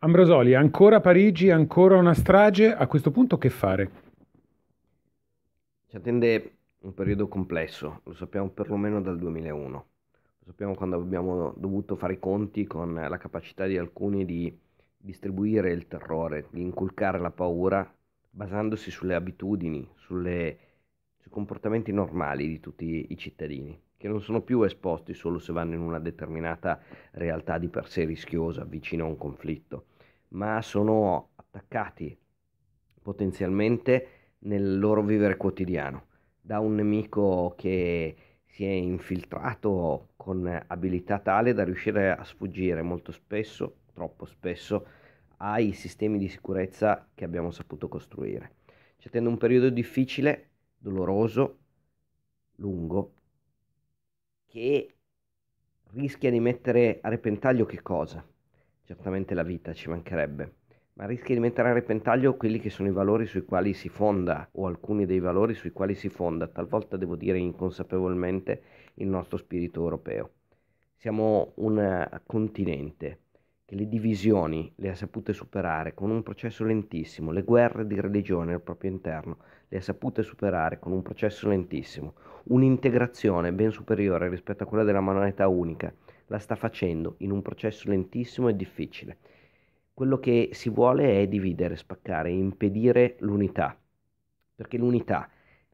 Ambrosoli, ancora Parigi, ancora una strage, a questo punto che fare? Ci attende un periodo complesso, lo sappiamo perlomeno dal 2001, lo sappiamo quando abbiamo dovuto fare i conti con la capacità di alcuni di distribuire il terrore, di inculcare la paura basandosi sulle abitudini, sulle, sui comportamenti normali di tutti i cittadini che non sono più esposti solo se vanno in una determinata realtà di per sé rischiosa, vicino a un conflitto, ma sono attaccati potenzialmente nel loro vivere quotidiano da un nemico che si è infiltrato con abilità tale da riuscire a sfuggire molto spesso, troppo spesso, ai sistemi di sicurezza che abbiamo saputo costruire. Ci attende un periodo difficile, doloroso, lungo, che rischia di mettere a repentaglio che cosa? Certamente la vita ci mancherebbe, ma rischia di mettere a repentaglio quelli che sono i valori sui quali si fonda o alcuni dei valori sui quali si fonda, talvolta devo dire inconsapevolmente, il nostro spirito europeo. Siamo un continente che le divisioni le ha sapute superare con un processo lentissimo, le guerre di religione al proprio interno le ha sapute superare con un processo lentissimo, un'integrazione ben superiore rispetto a quella della moneta unica, la sta facendo in un processo lentissimo e difficile. Quello che si vuole è dividere, spaccare, impedire l'unità, perché l'unità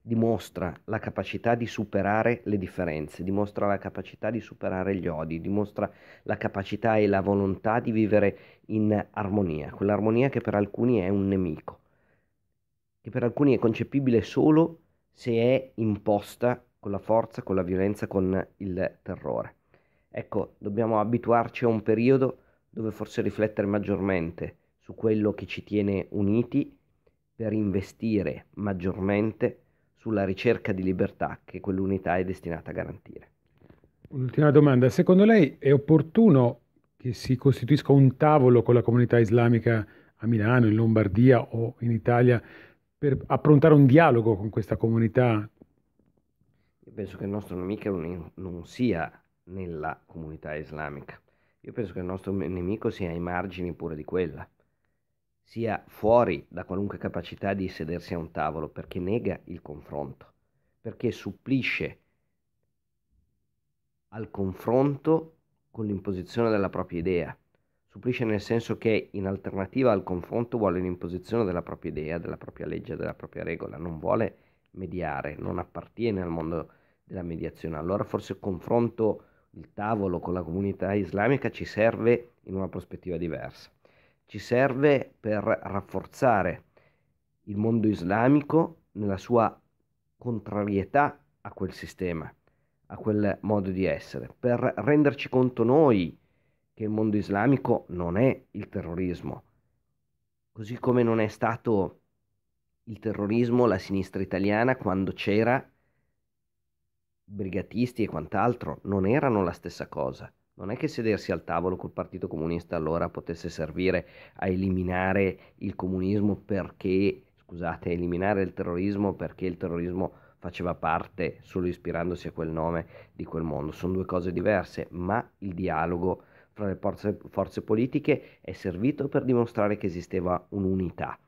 dimostra la capacità di superare le differenze, dimostra la capacità di superare gli odi, dimostra la capacità e la volontà di vivere in armonia, quell'armonia che per alcuni è un nemico, che per alcuni è concepibile solo se è imposta con la forza, con la violenza, con il terrore. Ecco, dobbiamo abituarci a un periodo dove forse riflettere maggiormente su quello che ci tiene uniti per investire maggiormente sulla ricerca di libertà che quell'unità è destinata a garantire. Un'ultima domanda, secondo lei è opportuno che si costituisca un tavolo con la comunità islamica a Milano, in Lombardia o in Italia per approntare un dialogo con questa comunità? Io penso che il nostro nemico non sia nella comunità islamica, io penso che il nostro nemico sia ai margini pure di quella sia fuori da qualunque capacità di sedersi a un tavolo, perché nega il confronto, perché supplisce al confronto con l'imposizione della propria idea. Supplisce nel senso che in alternativa al confronto vuole l'imposizione della propria idea, della propria legge, della propria regola, non vuole mediare, non appartiene al mondo della mediazione. Allora forse il confronto, il tavolo con la comunità islamica ci serve in una prospettiva diversa ci serve per rafforzare il mondo islamico nella sua contrarietà a quel sistema, a quel modo di essere, per renderci conto noi che il mondo islamico non è il terrorismo, così come non è stato il terrorismo la sinistra italiana quando c'era brigatisti e quant'altro, non erano la stessa cosa. Non è che sedersi al tavolo col Partito Comunista allora potesse servire a eliminare il comunismo perché, scusate, eliminare il terrorismo perché il terrorismo faceva parte, solo ispirandosi a quel nome, di quel mondo. Sono due cose diverse, ma il dialogo fra le forze, forze politiche è servito per dimostrare che esisteva un'unità.